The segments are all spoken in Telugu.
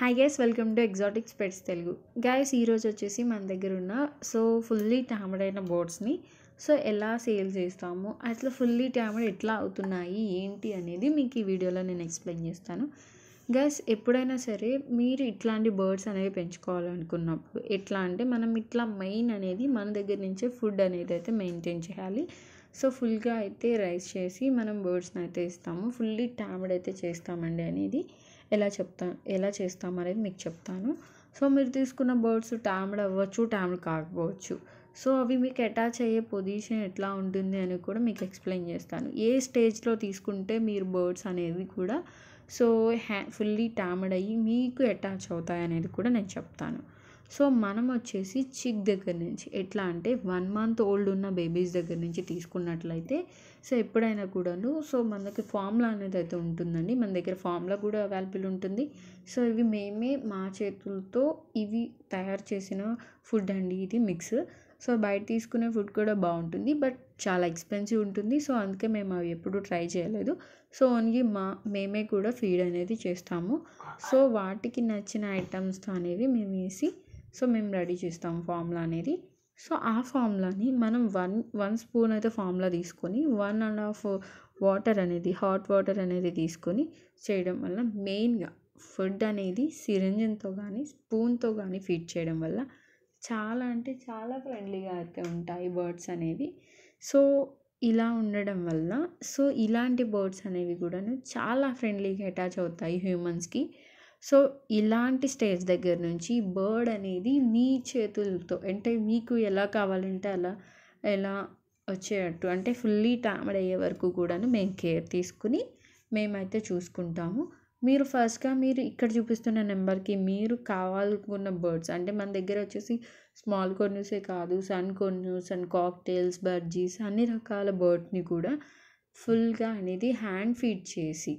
hi guys welcome to exotic pets Telugu guys ఈరోజు వచ్చేసి మన దగ్గర ఉన్న సో ఫుల్లీ ట్యామడ్ అయిన బోర్డ్స్ని సో ఎలా సేల్ చేస్తాము అట్లా ఫుల్లీ ట్యామడ్ ఎట్లా అవుతున్నాయి ఏంటి అనేది మీకు ఈ వీడియోలో నేను ఎక్స్ప్లెయిన్ చేస్తాను గైస్ ఎప్పుడైనా సరే మీరు ఇట్లాంటి బర్డ్స్ అనేవి పెంచుకోవాలనుకున్నప్పుడు ఎట్లా అంటే మనం ఇట్లా మెయిన్ అనేది మన దగ్గర నుంచే ఫుడ్ అనేది అయితే మెయింటైన్ చేయాలి సో ఫుల్గా అయితే రైస్ చేసి మనం బర్డ్స్ని అయితే ఇస్తాము ఫుల్లీ ట్యామ్డ్ అయితే చేస్తామండి అనేది ఎలా చెప్తా ఎలా చేస్తామనేది అనేది మీకు చెప్తాను సో మీరు తీసుకున్న బర్డ్స్ టామ్డ్ అవ్వచ్చు ట్యామ్డ్ కాకపోవచ్చు సో అవి మీకు అటాచ్ అయ్యే పొజిషన్ ఎట్లా ఉంటుంది అని కూడా మీకు ఎక్స్ప్లెయిన్ చేస్తాను ఏ స్టేజ్లో తీసుకుంటే మీరు బర్డ్స్ అనేది కూడా సో హ్యా ఫుల్లీ టామ్డ్ అయ్యి మీకు అటాచ్ అవుతాయి అనేది కూడా నేను చెప్తాను సో మనం వచ్చేసి చిక్ దగ్గర నుంచి ఎట్లా అంటే వన్ మంత్ ఓల్డ్ ఉన్న బేబీస్ దగ్గర నుంచి తీసుకున్నట్లయితే సో ఎప్పుడైనా కూడాను సో మనకి ఫామ్లా అనేది అయితే ఉంటుందండి మన దగ్గర ఫామ్లా కూడా అవైలబుల్ ఉంటుంది సో ఇవి మేమే మా చేతులతో ఇవి తయారు చేసిన ఫుడ్ అండి ఇది మిక్స్ సో బయట తీసుకునే ఫుడ్ కూడా బాగుంటుంది బట్ చాలా ఎక్స్పెన్సివ్ ఉంటుంది సో అందుకే మేము అవి ఎప్పుడూ ట్రై చేయలేదు సో ఓన్లీ మా మేమే కూడా ఫీడ్ అనేది చేస్తాము సో వాటికి నచ్చిన ఐటమ్స్తో అనేవి మేము వేసి సో మేము రెడీ చేస్తాం ఫార్ములా అనేది సో ఆ ఫార్ములాని మనం వన్ వన్ స్పూన్ అయితే ఫార్ములా తీసుకొని వన్ అండ్ హాఫ్ వాటర్ అనేది హాట్ వాటర్ అనేది తీసుకొని చేయడం వల్ల మెయిన్గా ఫుడ్ అనేది సిరంజన్తో కానీ స్పూన్తో కానీ ఫీడ్ చేయడం వల్ల చాలా అంటే చాలా ఫ్రెండ్లీగా అయితే ఉంటాయి బర్డ్స్ అనేవి సో ఇలా ఉండడం వల్ల సో ఇలాంటి బర్డ్స్ అనేవి కూడాను చాలా ఫ్రెండ్లీగా అటాచ్ అవుతాయి హ్యూమన్స్కి సో ఇలాంటి స్టేజ్ దగ్గర నుంచి బర్డ్ అనేది మీ చేతులతో అంటే మీకు ఎలా కావాలంటే అలా ఎలా వచ్చేటట్టు అంటే ఫుల్లీ టామడ్ అయ్యే వరకు కూడాను మేము కేర్ తీసుకుని మేమైతే చూసుకుంటాము మీరు ఫస్ట్గా మీరు ఇక్కడ చూపిస్తున్న నెంబర్కి మీరు కావాలనుకున్న బర్డ్స్ అంటే మన దగ్గర వచ్చేసి స్మాల్ కొన్యూసే కాదు sun conures and cockatiels budgies అన్ని రకాల బర్డ్ని కూడా ఫుల్గా అనేది హ్యాండ్ ఫీడ్ చేసి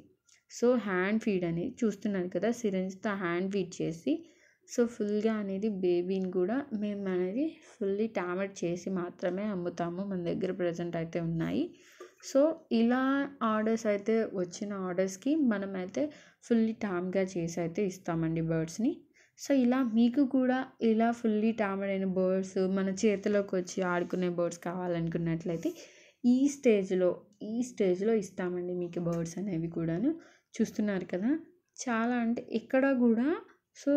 సో హ్యాండ్ ఫీడ్ అనేది చూస్తున్నారు కదా సిరంజ్తో హ్యాండ్ ఫీడ్ చేసి సో ఫుల్గా అనేది బేబీని కూడా మేము అనేది ఫుల్లీ టామర్ చేసి మాత్రమే అమ్ముతాము మన దగ్గర ప్రజెంట్ అయితే ఉన్నాయి సో ఇలా ఆర్డర్స్ అయితే వచ్చిన ఆర్డర్స్కి మనమైతే ఫుల్లీ టామ్గా చేసి అయితే ఇస్తామండి బర్డ్స్ని సో ఇలా మీకు కూడా ఇలా ఫుల్లీ టామర్ అయిన బర్డ్స్ మన చేతిలోకి వచ్చి ఆడుకునే బర్డ్స్ కావాలనుకున్నట్లయితే ఈ స్టేజ్లో ఈ స్టేజ్లో ఇస్తామండి మీకు బర్డ్స్ అనేవి కూడాను చూస్తున్నారు కదా చాలా అంటే ఇక్కడ కూడా సో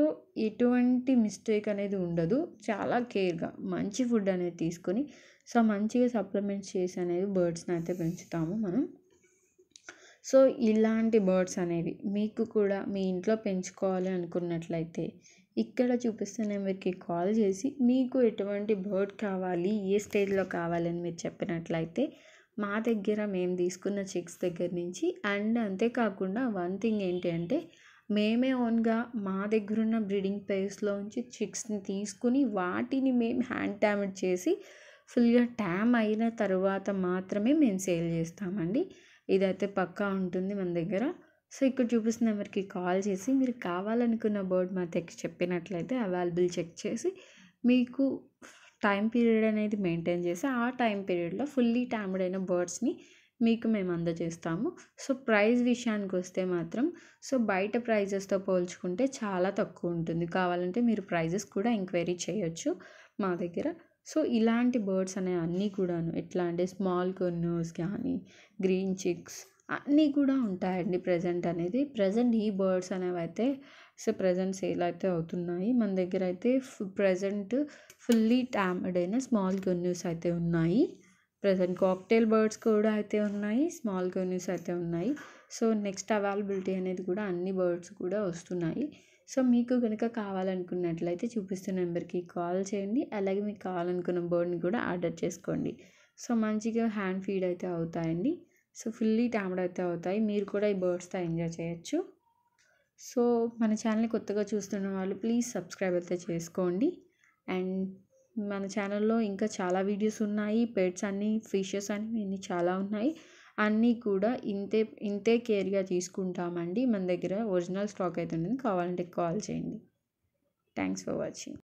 ఎటువంటి మిస్టేక్ అనేది ఉండదు చాలా కేర్గా మంచి ఫుడ్ అనేది తీసుకొని సో మంచిగా సప్లిమెంట్స్ చేసి అనేది బర్డ్స్ని అయితే పెంచుతాము మనం సో ఇలాంటి బర్డ్స్ అనేవి మీకు కూడా మీ ఇంట్లో పెంచుకోవాలి అనుకున్నట్లయితే ఇక్కడ చూపిస్తున్న నెంబర్కి కాల్ చేసి మీకు ఎటువంటి బర్డ్ కావాలి ఏ స్టేజ్లో కావాలని మీరు చెప్పినట్లయితే మా దగ్గర మేము తీసుకున్న చెక్స్ దగ్గర నుంచి అండ్ అంతేకాకుండా వన్ థింగ్ ఏంటి అంటే మేమే ఓన్గా మా దగ్గర ఉన్న బ్రీడింగ్ ప్లేస్లో నుంచి చిక్స్ని తీసుకుని వాటిని మేము హ్యాండ్ ట్యామేజ్ చేసి ఫుల్గా ట్యామ్ అయిన తర్వాత మాత్రమే మేము సేల్ చేస్తామండి ఇదైతే పక్కా ఉంటుంది మన దగ్గర సో ఇక్కడ చూపిస్తున్న నెంబర్కి కాల్ చేసి మీరు కావాలనుకున్న బర్డ్ మా దగ్గర చెప్పినట్లయితే అవైలబుల్ చెక్ చేసి మీకు టైం పీరియడ్ అనేది మెయింటైన్ చేసి ఆ టైం పీరియడ్లో ఫుల్లీ ట్యామ్డ్ అయిన బర్డ్స్ని మీకు మేము అందజేస్తాము సో ప్రైజ్ విషయానికి వస్తే మాత్రం సో బయట ప్రైజెస్తో పోల్చుకుంటే చాలా తక్కువ ఉంటుంది కావాలంటే మీరు ప్రైజెస్ కూడా ఎంక్వైరీ చేయొచ్చు మా దగ్గర సో ఇలాంటి బర్డ్స్ అనే అన్నీ కూడాను ఎట్లా అంటే స్మాల్ కొన్నోస్ కానీ గ్రీన్ చిక్స్ అన్నీ కూడా ఉంటాయండి ప్రజెంట్ అనేది ప్రజెంట్ ఈ బర్డ్స్ అనేవి అయితే సో ప్రజెంట్ సేల్ అయితే అవుతున్నాయి మన దగ్గర అయితే ప్రజెంట్ ఫుల్లీ ట్యామ్డ్ అయిన స్మాల్ గన్యూస్ అయితే ఉన్నాయి ప్రజెంట్ కాక్టైల్ బర్డ్స్ కూడా అయితే ఉన్నాయి స్మాల్ గన్యూస్ అయితే ఉన్నాయి సో నెక్స్ట్ అవైలబిలిటీ అనేది కూడా అన్ని బర్డ్స్ కూడా వస్తున్నాయి సో మీకు కనుక కావాలనుకున్నట్లయితే చూపిస్తున్న నెంబర్కి కాల్ చేయండి అలాగే మీకు కావాలనుకున్న బర్డ్ని కూడా ఆర్డర్ చేసుకోండి సో మంచిగా హ్యాండ్ ఫీడ్ అయితే అవుతాయండి సో ఫుల్లీ ట్యామ్డ్ అయితే అవుతాయి మీరు కూడా ఈ బర్డ్స్తో ఎంజాయ్ చేయొచ్చు సో మన ఛానల్ని కొత్తగా చూస్తున్న వాళ్ళు ప్లీజ్ సబ్స్క్రైబ్ అయితే చేసుకోండి అండ్ మన ఛానల్లో ఇంకా చాలా వీడియోస్ ఉన్నాయి పెట్స్ అన్ని ఫిషెస్ అన్ని ఇన్ని చాలా ఉన్నాయి అన్నీ కూడా ఇంతే ఇంతే కేర్గా తీసుకుంటామండి మన దగ్గర ఒరిజినల్ స్టాక్ అయితే ఉండదు కావాలంటే కాల్ చేయండి థ్యాంక్స్ ఫర్ వాచింగ్